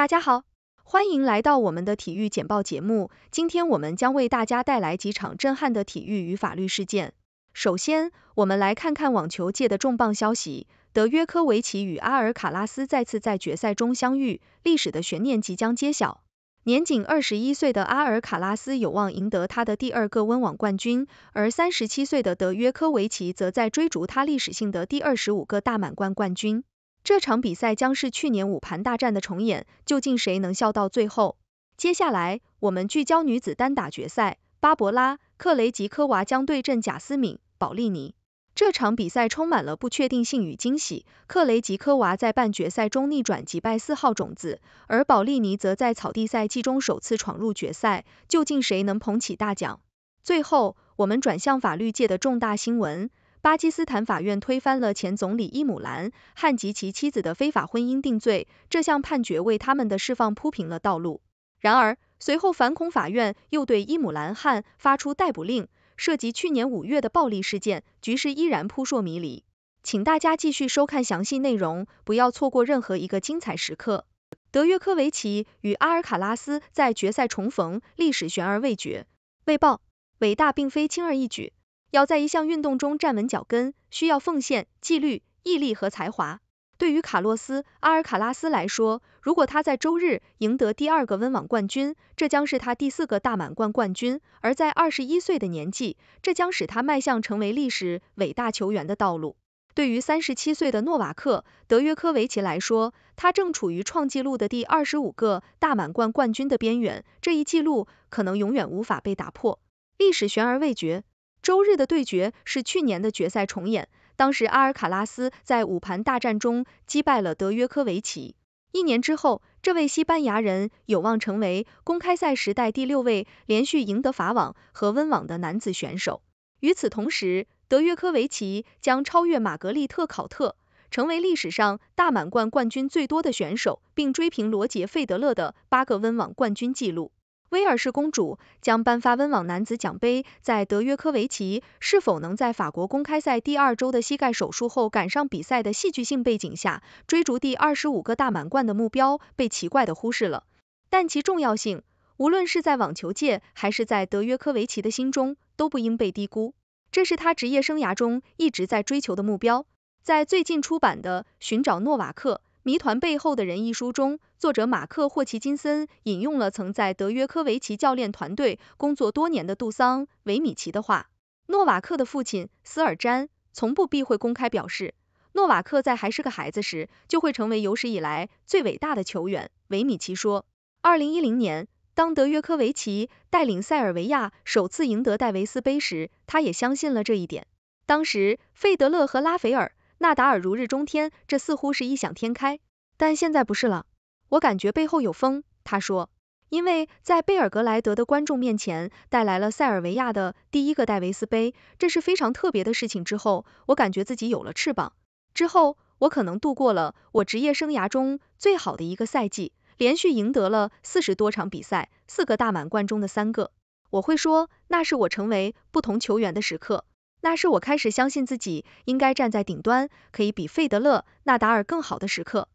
大家好，欢迎来到我们的体育简报节目。今天我们将为大家带来几场震撼的体育与法律事件。首先，我们来看看网球界的重磅消息：德约科维奇与阿尔卡拉斯再次在决赛中相遇，历史的悬念即将揭晓。年仅二十一岁的阿尔卡拉斯有望赢得他的第二个温网冠军，而三十七岁的德约科维奇则在追逐他历史性的第二十五个大满贯冠军。这场比赛将是去年五盘大战的重演，究竟谁能笑到最后？接下来，我们聚焦女子单打决赛，巴博拉·克雷吉科娃将对阵贾斯敏·保利尼。这场比赛充满了不确定性与惊喜。克雷吉科娃在半决赛中逆转击败四号种子，而保利尼则在草地赛季中首次闯入决赛。究竟谁能捧起大奖？最后，我们转向法律界的重大新闻。巴基斯坦法院推翻了前总理伊姆兰汗及其妻子的非法婚姻定罪，这项判决为他们的释放铺平了道路。然而，随后反恐法院又对伊姆兰汗发出逮捕令，涉及去年五月的暴力事件，局势依然扑朔迷离。请大家继续收看详细内容，不要错过任何一个精彩时刻。德约科维奇与阿尔卡拉斯在决赛重逢，历史悬而未决。未报，伟大并非轻而易举。要在一项运动中站稳脚跟，需要奉献、纪律、毅力和才华。对于卡洛斯·阿尔卡拉斯来说，如果他在周日赢得第二个温网冠军，这将是他第四个大满贯冠军，而在二十一岁的年纪，这将使他迈向成为历史伟大球员的道路。对于三十七岁的诺瓦克·德约科维奇来说，他正处于创纪录的第二十五个大满贯冠军的边缘，这一纪录可能永远无法被打破，历史悬而未决。周日的对决是去年的决赛重演，当时阿尔卡拉斯在五盘大战中击败了德约科维奇。一年之后，这位西班牙人有望成为公开赛时代第六位连续赢得法网和温网的男子选手。与此同时，德约科维奇将超越玛格丽特·考特，成为历史上大满贯冠军最多的选手，并追平罗杰·费德勒的八个温网冠军纪录。威尔士公主将颁发温网男子奖杯。在德约科维奇是否能在法国公开赛第二周的膝盖手术后赶上比赛的戏剧性背景下追逐第二十五个大满贯的目标被奇怪的忽视了，但其重要性，无论是在网球界还是在德约科维奇的心中，都不应被低估。这是他职业生涯中一直在追求的目标。在最近出版的《寻找诺瓦克》。《谜团背后的人》一书中，作者马克·霍奇金森引用了曾在德约科维奇教练团队工作多年的杜桑·维米奇的话。诺瓦克的父亲斯尔詹从不避讳公开表示，诺瓦克在还是个孩子时就会成为有史以来最伟大的球员。维米奇说：“二零一零年，当德约科维奇带领塞尔维亚首次赢得戴维斯杯时，他也相信了这一点。当时，费德勒和拉斐尔。”纳达尔如日中天，这似乎是异想天开，但现在不是了。我感觉背后有风，他说，因为在贝尔格莱德的观众面前带来了塞尔维亚的第一个戴维斯杯，这是非常特别的事情。之后，我感觉自己有了翅膀。之后，我可能度过了我职业生涯中最好的一个赛季，连续赢得了四十多场比赛，四个大满贯中的三个。我会说，那是我成为不同球员的时刻。那是我开始相信自己应该站在顶端，可以比费德勒、纳达尔更好的时刻。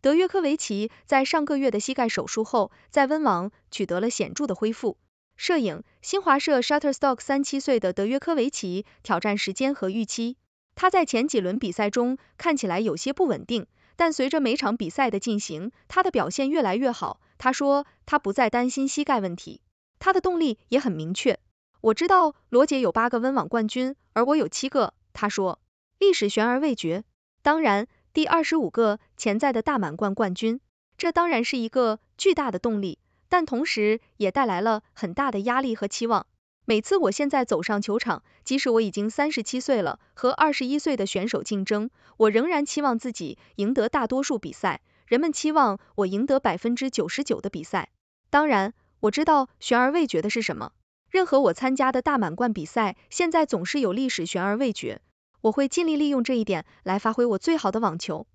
德约科维奇在上个月的膝盖手术后，在温网取得了显著的恢复。摄影，新华社，Shutterstock。三七岁的德约科维奇挑战时间和预期。他在前几轮比赛中看起来有些不稳定，但随着每场比赛的进行，他的表现越来越好。他说，他不再担心膝盖问题，他的动力也很明确。我知道罗杰有八个温网冠军，而我有七个。他说，历史悬而未决，当然，第二十五个潜在的大满贯冠军，这当然是一个巨大的动力，但同时也带来了很大的压力和期望。每次我现在走上球场，即使我已经三十七岁了，和二十一岁的选手竞争，我仍然期望自己赢得大多数比赛。人们期望我赢得百分之九十九的比赛。当然，我知道悬而未决的是什么。任何我参加的大满贯比赛，现在总是有历史悬而未决。我会尽力利用这一点来发挥我最好的网球。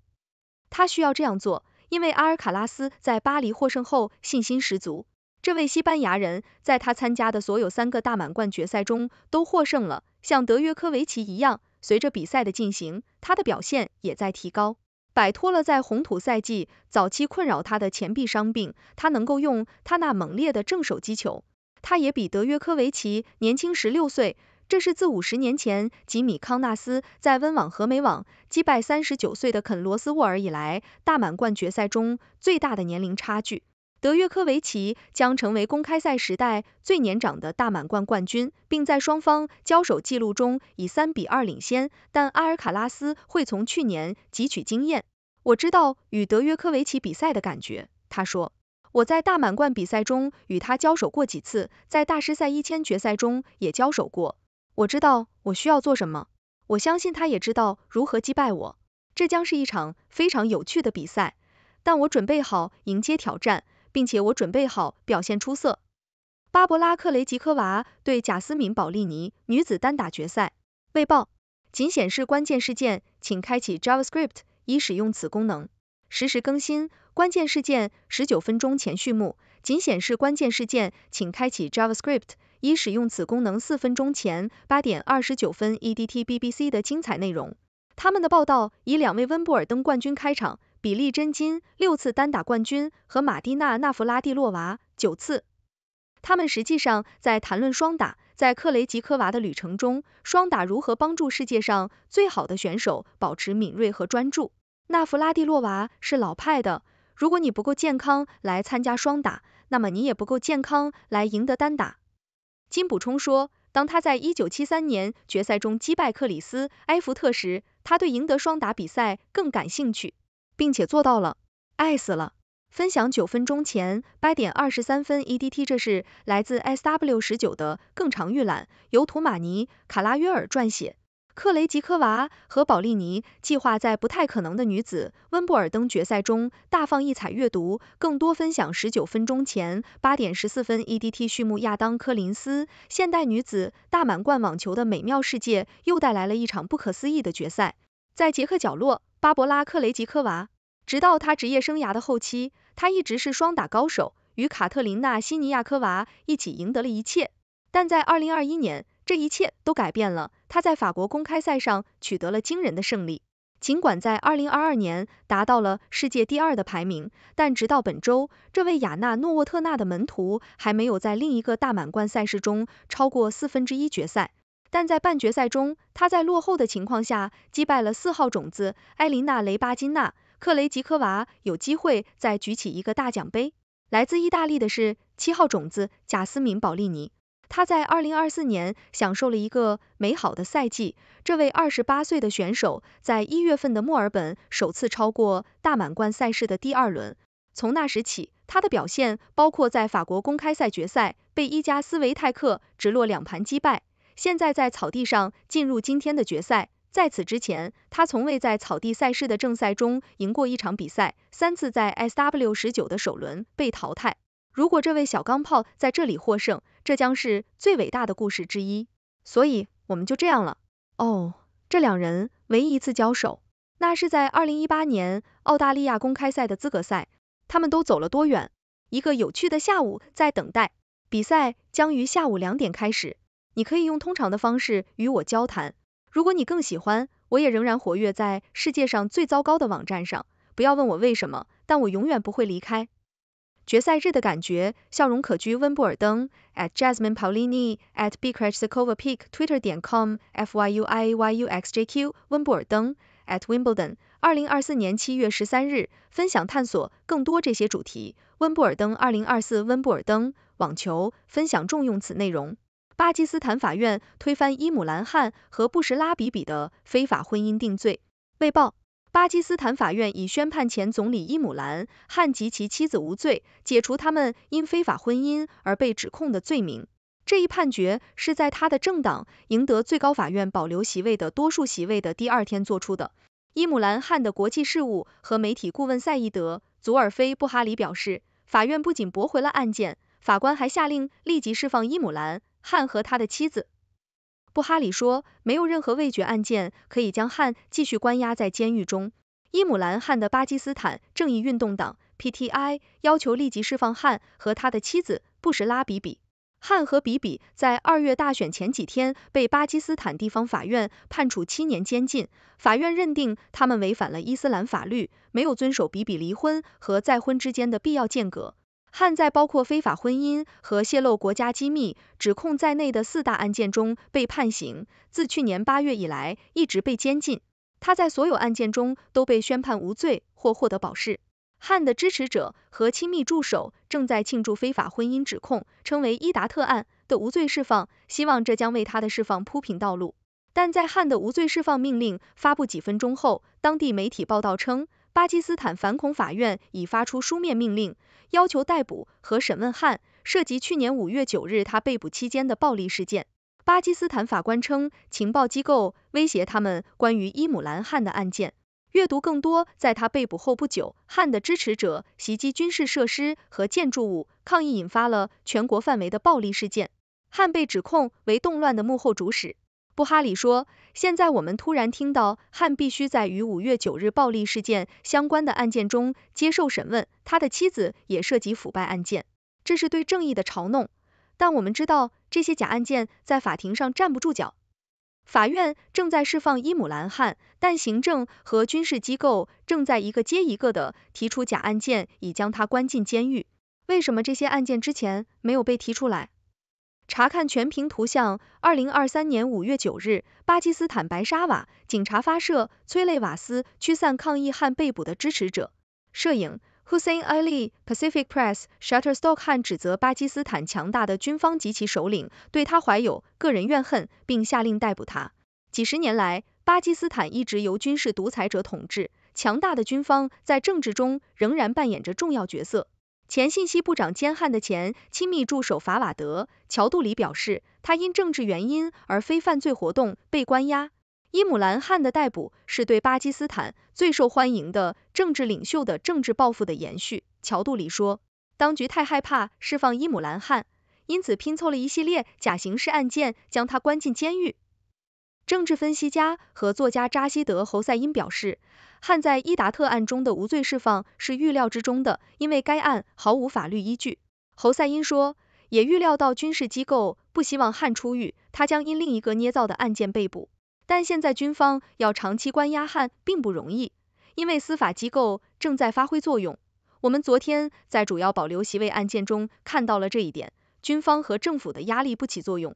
他需要这样做，因为阿尔卡拉斯在巴黎获胜后信心十足。这位西班牙人在他参加的所有三个大满贯决赛中都获胜了，像德约科维奇一样。随着比赛的进行，他的表现也在提高，摆脱了在红土赛季早期困扰他的前臂伤病。他能够用他那猛烈的正手击球。他也比德约科维奇年轻十六岁，这是自五十年前吉米康纳斯在温网和美网击败三十九岁的肯罗斯沃尔以来，大满贯决赛中最大的年龄差距。德约科维奇将成为公开赛时代最年长的大满贯冠军，并在双方交手记录中以三比二领先。但阿尔卡拉斯会从去年汲取经验，我知道与德约科维奇比赛的感觉，他说。我在大满贯比赛中与他交手过几次，在大师赛一千决赛中也交手过。我知道我需要做什么，我相信他也知道如何击败我。这将是一场非常有趣的比赛，但我准备好迎接挑战，并且我准备好表现出色。巴勃拉·克雷吉科娃对贾斯敏·保利尼女子单打决赛。未报。仅显示关键事件，请开启 JavaScript 以使用此功能。实时更新。关键事件十九分钟前序幕仅显示关键事件，请开启 JavaScript 以使用此功能。四分钟前八点二十九分 EDT BBC 的精彩内容，他们的报道以两位温布尔登冠军开场：比利·真金六次单打冠军和玛蒂娜·纳弗拉蒂洛娃九次。他们实际上在谈论双打，在克雷吉科娃的旅程中，双打如何帮助世界上最好的选手保持敏锐和专注。纳弗拉蒂洛娃是老派的。如果你不够健康来参加双打，那么你也不够健康来赢得单打。金补充说，当他在1973年决赛中击败克里斯·埃弗特时，他对赢得双打比赛更感兴趣，并且做到了。爱死了！分享九分钟前八点二十三分 EDT，这是来自 SW 十九的更长预览，由图马尼·卡拉约尔撰写。克雷吉科娃和保利尼计划在不太可能的女子温布尔登决赛中大放异彩。阅读更多，分享十九分钟前八点十四分 EDT 序幕。亚当科林斯，现代女子大满贯网球的美妙世界又带来了一场不可思议的决赛。在捷克角落，巴博拉克雷吉科娃，直到她职业生涯的后期，她一直是双打高手，与卡特琳娜西尼亚科娃一起赢得了一切。但在二零二一年。这一切都改变了，他在法国公开赛上取得了惊人的胜利。尽管在2022年达到了世界第二的排名，但直到本周，这位雅娜·诺沃特纳的门徒还没有在另一个大满贯赛事中超过四分之一决赛。但在半决赛中，他在落后的情况下击败了四号种子埃琳娜·雷巴金娜，克雷吉科娃有机会再举起一个大奖杯。来自意大利的是七号种子贾斯敏·保利尼。他在二零二四年享受了一个美好的赛季。这位二十八岁的选手在一月份的墨尔本首次超过大满贯赛事的第二轮。从那时起，他的表现包括在法国公开赛决赛被伊加斯维泰克直落两盘击败。现在在草地上进入今天的决赛，在此之前，他从未在草地赛事的正赛中赢过一场比赛，三次在 S W 十九的首轮被淘汰。如果这位小钢炮在这里获胜，这将是最伟大的故事之一。所以我们就这样了。哦，这两人唯一一次交手，那是在二零一八年澳大利亚公开赛的资格赛。他们都走了多远？一个有趣的下午在等待。比赛将于下午两点开始。你可以用通常的方式与我交谈。如果你更喜欢，我也仍然活跃在世界上最糟糕的网站上。不要问我为什么，但我永远不会离开。决赛日的感觉，笑容可掬。温布尔登 at jasmine paulini at b i c r a c s e k o v a peak twitter 点 com f y u i y u x j q 温布尔登 at Wimbledon 二零二四年七月十三日，分享探索更多这些主题。温布尔登二零二四温布尔登网球分享重用此内容。巴基斯坦法院推翻伊姆兰汗和布什拉比比的非法婚姻定罪。未报。巴基斯坦法院已宣判前总理伊姆兰汗及其妻子无罪，解除他们因非法婚姻而被指控的罪名。这一判决是在他的政党赢得最高法院保留席位的多数席位的第二天做出的。伊姆兰汗的国际事务和媒体顾问赛义德·祖尔菲布哈里表示，法院不仅驳回了案件，法官还下令立即释放伊姆兰汗和他的妻子。布哈里说，没有任何味觉案件可以将汉继续关押在监狱中。伊姆兰·汉的巴基斯坦正义运动党 （PTI） 要求立即释放汉和他的妻子布什拉·比比。汉和比比在二月大选前几天被巴基斯坦地方法院判处七年监禁，法院认定他们违反了伊斯兰法律，没有遵守比比离婚和再婚之间的必要间隔。汉在包括非法婚姻和泄露国家机密指控在内的四大案件中被判刑，自去年八月以来一直被监禁。他在所有案件中都被宣判无罪或获得保释。汉的支持者和亲密助手正在庆祝非法婚姻指控（称为伊达特案）的无罪释放，希望这将为他的释放铺平道路。但在汉的无罪释放命令发布几分钟后，当地媒体报道称，巴基斯坦反恐法院已发出书面命令。要求逮捕和审问汉涉及去年五月九日他被捕期间的暴力事件。巴基斯坦法官称，情报机构威胁他们关于伊姆兰汗的案件。阅读更多，在他被捕后不久，汗的支持者袭击军事设施和建筑物，抗议引发了全国范围的暴力事件。汗被指控为动乱的幕后主使。布哈里说，现在我们突然听到汉必须在与五月九日暴力事件相关的案件中接受审问，他的妻子也涉及腐败案件，这是对正义的嘲弄。但我们知道，这些假案件在法庭上站不住脚。法院正在释放伊姆兰汉，但行政和军事机构正在一个接一个的提出假案件，以将他关进监狱。为什么这些案件之前没有被提出来？查看全屏图像。二零二三年五月九日，巴基斯坦白沙瓦，警察发射催泪瓦斯驱散抗议汉被捕的支持者。摄影：Husain s Ali，Pacific Press，Shutterstock。汉指责巴基斯坦强大的军方及其首领对他怀有个人怨恨，并下令逮捕他。几十年来，巴基斯坦一直由军事独裁者统治，强大的军方在政治中仍然扮演着重要角色。前信息部长兼汉的前亲密助手法瓦德·乔杜里表示，他因政治原因而非犯罪活动被关押。伊姆兰·汗的逮捕是对巴基斯坦最受欢迎的政治领袖的政治报复的延续，乔杜里说。当局太害怕释放伊姆兰·汗，因此拼凑了一系列假刑事案件，将他关进监狱。政治分析家和作家扎希德侯赛因表示，汉在伊达特案中的无罪释放是预料之中的，因为该案毫无法律依据。侯赛因说，也预料到军事机构不希望汉出狱，他将因另一个捏造的案件被捕。但现在军方要长期关押汉并不容易，因为司法机构正在发挥作用。我们昨天在主要保留席位案件中看到了这一点，军方和政府的压力不起作用。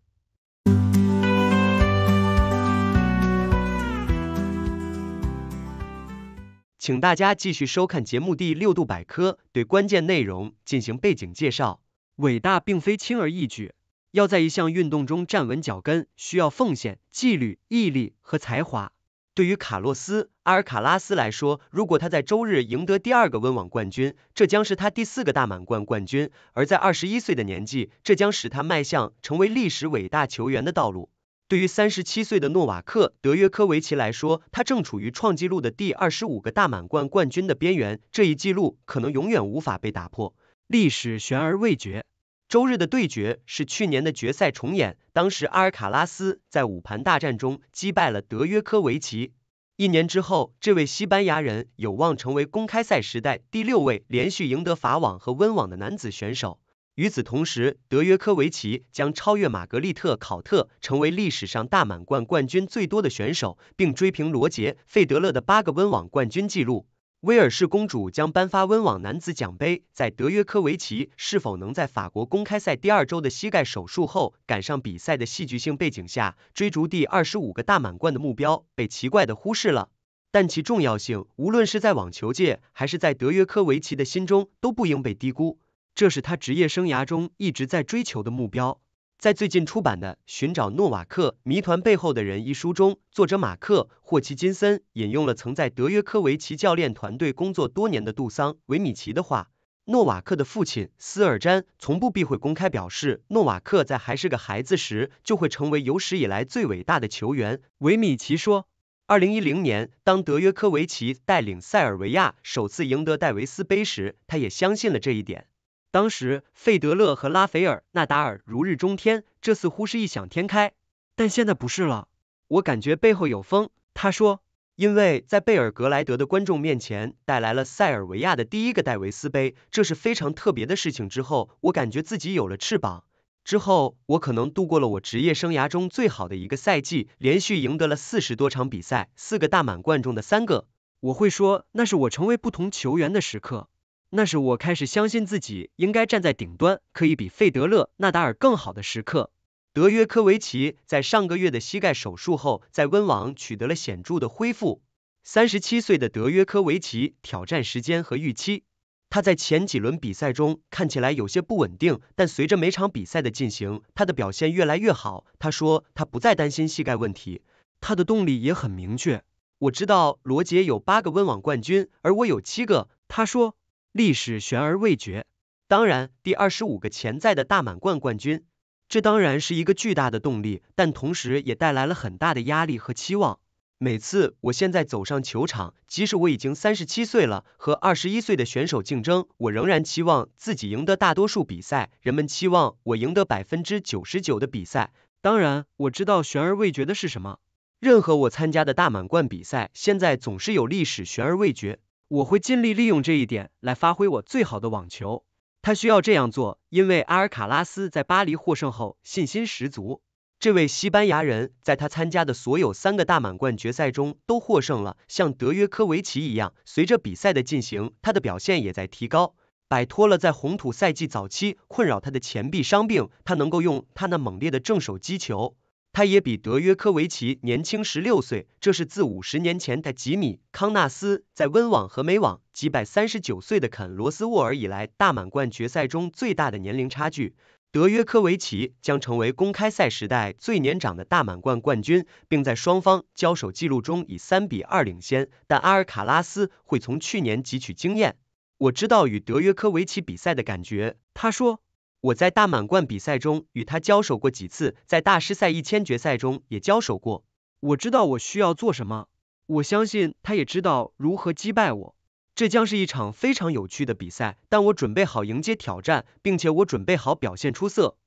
请大家继续收看节目第六度百科，对关键内容进行背景介绍。伟大并非轻而易举，要在一项运动中站稳脚跟，需要奉献、纪律、毅力和才华。对于卡洛斯·阿尔卡拉斯来说，如果他在周日赢得第二个温网冠军，这将是他第四个大满贯冠军，而在二十一岁的年纪，这将使他迈向成为历史伟大球员的道路。对于三十七岁的诺瓦克·德约科维奇来说，他正处于创纪录的第二十五个大满贯冠军的边缘，这一纪录可能永远无法被打破，历史悬而未决。周日的对决是去年的决赛重演，当时阿尔卡拉斯在五盘大战中击败了德约科维奇。一年之后，这位西班牙人有望成为公开赛时代第六位连续赢得法网和温网的男子选手。与此同时，德约科维奇将超越玛格丽特·考特，成为历史上大满贯冠军最多的选手，并追平罗杰·费德勒的八个温网冠军纪录。威尔士公主将颁发温网男子奖杯。在德约科维奇是否能在法国公开赛第二周的膝盖手术后赶上比赛的戏剧性背景下追逐第二十五个大满贯的目标被奇怪的忽视了，但其重要性无论是在网球界还是在德约科维奇的心中都不应被低估。这是他职业生涯中一直在追求的目标。在最近出版的《寻找诺瓦克谜团背后的人》一书中，作者马克·霍奇金森引用了曾在德约科维奇教练团队工作多年的杜桑·维米奇的话。诺瓦克的父亲斯尔詹从不避讳公开表示，诺瓦克在还是个孩子时就会成为有史以来最伟大的球员。维米奇说：“二零一零年，当德约科维奇带领塞尔维亚首次赢得戴维斯杯时，他也相信了这一点。”当时，费德勒和拉斐尔、纳达尔如日中天，这似乎是异想天开，但现在不是了。我感觉背后有风。他说，因为在贝尔格莱德的观众面前带来了塞尔维亚的第一个戴维斯杯，这是非常特别的事情。之后，我感觉自己有了翅膀。之后，我可能度过了我职业生涯中最好的一个赛季，连续赢得了四十多场比赛，四个大满贯中的三个。我会说，那是我成为不同球员的时刻。那是我开始相信自己应该站在顶端，可以比费德勒、纳达尔更好的时刻。德约科维奇在上个月的膝盖手术后，在温网取得了显著的恢复。三十七岁的德约科维奇挑战时间和预期。他在前几轮比赛中看起来有些不稳定，但随着每场比赛的进行，他的表现越来越好。他说他不再担心膝盖问题，他的动力也很明确。我知道罗杰有八个温网冠军，而我有七个。他说。历史悬而未决，当然，第二十五个潜在的大满贯冠军，这当然是一个巨大的动力，但同时也带来了很大的压力和期望。每次我现在走上球场，即使我已经三十七岁了，和二十一岁的选手竞争，我仍然期望自己赢得大多数比赛。人们期望我赢得百分之九十九的比赛。当然，我知道悬而未决的是什么。任何我参加的大满贯比赛，现在总是有历史悬而未决。我会尽力利用这一点来发挥我最好的网球。他需要这样做，因为阿尔卡拉斯在巴黎获胜后信心十足。这位西班牙人在他参加的所有三个大满贯决赛中都获胜了，像德约科维奇一样。随着比赛的进行，他的表现也在提高，摆脱了在红土赛季早期困扰他的前臂伤病。他能够用他那猛烈的正手击球。他也比德约科维奇年轻十六岁，这是自五十年前的吉米·康纳斯在温网和美网击败三十九岁的肯·罗斯沃尔以来，大满贯决赛中最大的年龄差距。德约科维奇将成为公开赛时代最年长的大满贯冠军，并在双方交手记录中以三比二领先。但阿尔卡拉斯会从去年汲取经验，我知道与德约科维奇比赛的感觉，他说。我在大满贯比赛中与他交手过几次，在大师赛一千决赛中也交手过。我知道我需要做什么，我相信他也知道如何击败我。这将是一场非常有趣的比赛，但我准备好迎接挑战，并且我准备好表现出色。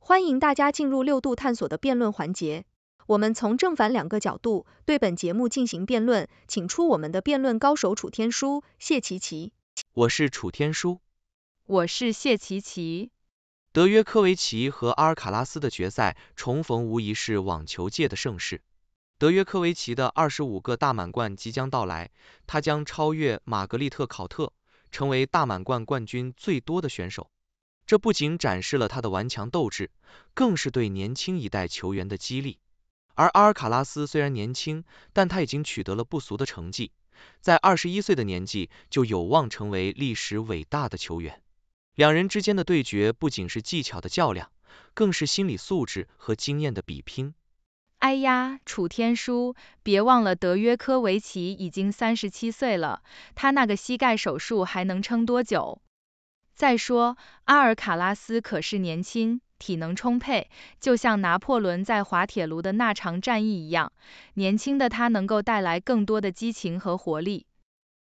欢迎大家进入六度探索的辩论环节，我们从正反两个角度对本节目进行辩论，请出我们的辩论高手楚天舒、谢琪琪。我是楚天舒，我是谢琪琪。德约科维奇和阿尔卡拉斯的决赛重逢无疑是网球界的盛事。德约科维奇的二十五个大满贯即将到来，他将超越玛格丽特·考特，成为大满贯冠军最多的选手。这不仅展示了他的顽强斗志，更是对年轻一代球员的激励。而阿尔卡拉斯虽然年轻，但他已经取得了不俗的成绩，在二十一岁的年纪就有望成为历史伟大的球员。两人之间的对决不仅是技巧的较量，更是心理素质和经验的比拼。哎呀，楚天舒，别忘了德约科维奇已经三十七岁了，他那个膝盖手术还能撑多久？再说，阿尔卡拉斯可是年轻，体能充沛，就像拿破仑在滑铁卢的那场战役一样，年轻的他能够带来更多的激情和活力。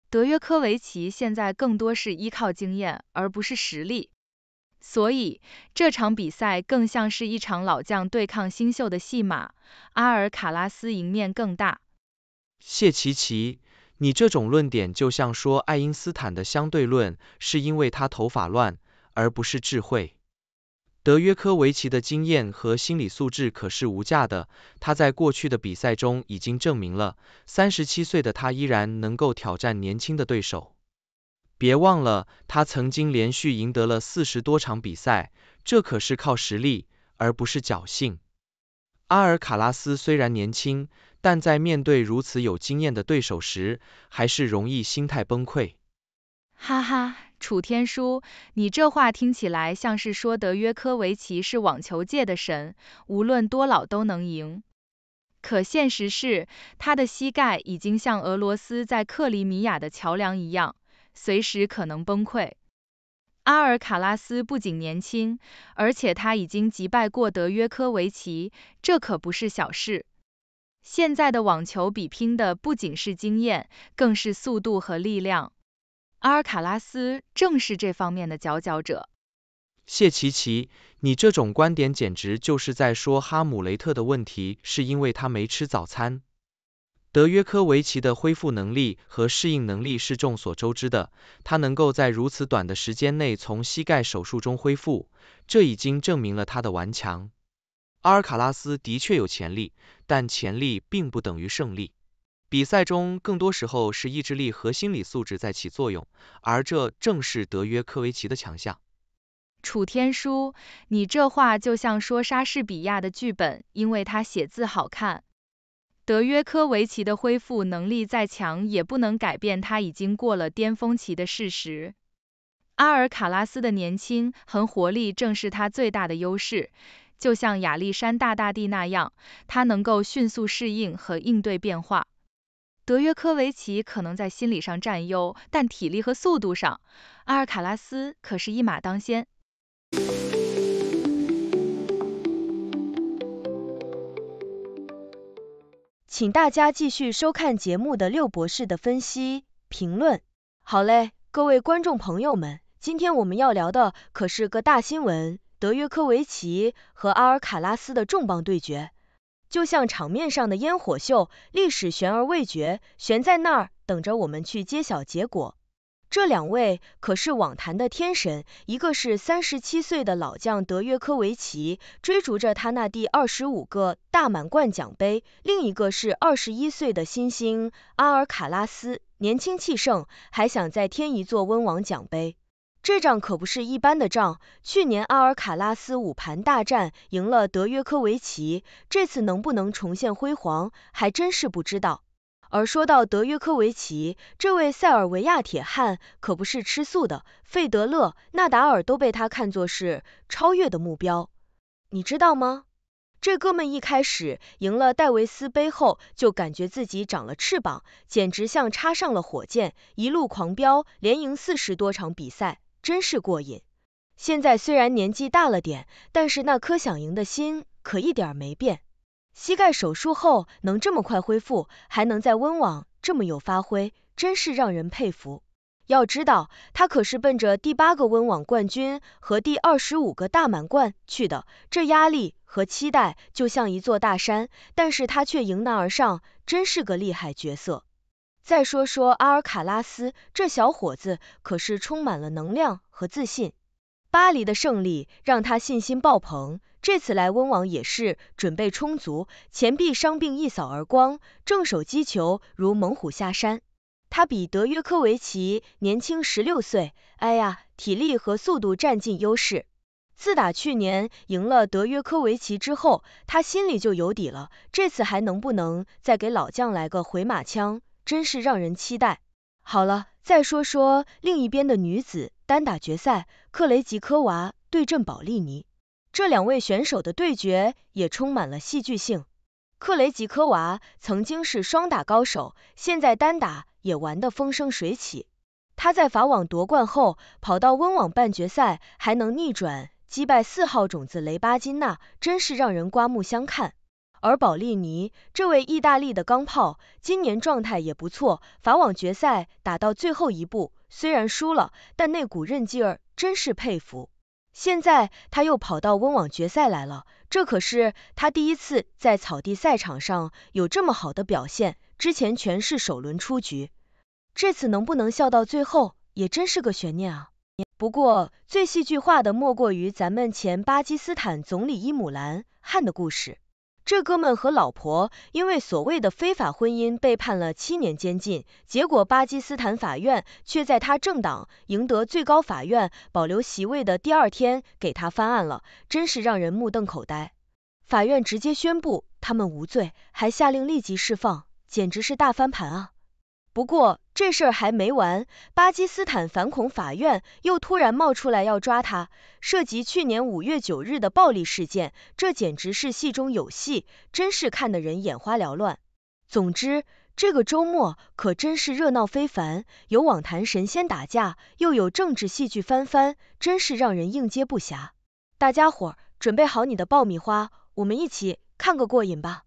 德约科维奇现在更多是依靠经验，而不是实力，所以这场比赛更像是一场老将对抗新秀的戏码，阿尔卡拉斯赢面更大。谢奇奇，你这种论点就像说爱因斯坦的相对论是因为他头发乱，而不是智慧。德约科维奇的经验和心理素质可是无价的，他在过去的比赛中已经证明了，三十七岁的他依然能够挑战年轻的对手。别忘了，他曾经连续赢得了四十多场比赛，这可是靠实力，而不是侥幸。阿尔卡拉斯虽然年轻，但在面对如此有经验的对手时，还是容易心态崩溃。哈哈。楚天舒，你这话听起来像是说德约科维奇是网球界的神，无论多老都能赢。可现实是，他的膝盖已经像俄罗斯在克里米亚的桥梁一样，随时可能崩溃。阿尔卡拉斯不仅年轻，而且他已经击败过德约科维奇，这可不是小事。现在的网球比拼的不仅是经验，更是速度和力量。阿尔卡拉斯正是这方面的佼佼者。谢琪琪，你这种观点简直就是在说哈姆雷特的问题是因为他没吃早餐。德约科维奇的恢复能力和适应能力是众所周知的，他能够在如此短的时间内从膝盖手术中恢复，这已经证明了他的顽强。阿尔卡拉斯的确有潜力，但潜力并不等于胜利。比赛中更多时候是意志力和心理素质在起作用，而这正是德约科维奇的强项。楚天舒，你这话就像说莎士比亚的剧本，因为他写字好看。德约科维奇的恢复能力再强，也不能改变他已经过了巅峰期的事实。阿尔卡拉斯的年轻和活力正是他最大的优势，就像亚历山大大帝那样，他能够迅速适应和应对变化。德约科维奇可能在心理上占优，但体力和速度上，阿尔卡拉斯可是一马当先。请大家继续收看节目的六博士的分析评论。好嘞，各位观众朋友们，今天我们要聊的可是个大新闻——德约科维奇和阿尔卡拉斯的重磅对决。就像场面上的烟火秀，历史悬而未决，悬在那儿等着我们去揭晓结果。这两位可是网坛的天神，一个是三十七岁的老将德约科维奇，追逐着他那第二十五个大满贯奖杯；另一个是二十一岁的新星阿尔卡拉斯，年轻气盛，还想再添一座温网奖杯。这仗可不是一般的仗，去年阿尔卡拉斯五盘大战赢了德约科维奇，这次能不能重现辉煌，还真是不知道。而说到德约科维奇，这位塞尔维亚铁汉可不是吃素的，费德勒、纳达尔都被他看作是超越的目标。你知道吗？这哥们一开始赢了戴维斯杯后，就感觉自己长了翅膀，简直像插上了火箭，一路狂飙，连赢四十多场比赛。真是过瘾！现在虽然年纪大了点，但是那颗想赢的心可一点没变。膝盖手术后能这么快恢复，还能在温网这么有发挥，真是让人佩服。要知道，他可是奔着第八个温网冠军和第二十五个大满贯去的，这压力和期待就像一座大山，但是他却迎难而上，真是个厉害角色。再说说阿尔卡拉斯，这小伙子可是充满了能量和自信。巴黎的胜利让他信心爆棚，这次来温网也是准备充足，前臂伤病一扫而光，正手击球如猛虎下山。他比德约科维奇年轻十六岁，哎呀，体力和速度占尽优势。自打去年赢了德约科维奇之后，他心里就有底了，这次还能不能再给老将来个回马枪？真是让人期待。好了，再说说另一边的女子单打决赛，克雷吉科娃对阵保利尼。这两位选手的对决也充满了戏剧性。克雷吉科娃曾经是双打高手，现在单打也玩得风生水起。她在法网夺冠后，跑到温网半决赛还能逆转击败四号种子雷巴金娜，真是让人刮目相看。而保利尼这位意大利的钢炮，今年状态也不错，法网决赛打到最后一步，虽然输了，但那股韧劲儿真是佩服。现在他又跑到温网决赛来了，这可是他第一次在草地赛场上有这么好的表现，之前全是首轮出局，这次能不能笑到最后，也真是个悬念啊。不过最戏剧化的莫过于咱们前巴基斯坦总理伊姆兰汗的故事。这哥们和老婆因为所谓的非法婚姻被判了七年监禁，结果巴基斯坦法院却在他政党赢得最高法院保留席位的第二天给他翻案了，真是让人目瞪口呆。法院直接宣布他们无罪，还下令立即释放，简直是大翻盘啊！不过这事儿还没完，巴基斯坦反恐法院又突然冒出来要抓他，涉及去年五月九日的暴力事件，这简直是戏中有戏，真是看得人眼花缭乱。总之，这个周末可真是热闹非凡，有网坛神仙打架，又有政治戏剧翻番，真是让人应接不暇。大家伙儿准备好你的爆米花，我们一起看个过瘾吧！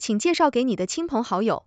请介绍给你的亲朋好友。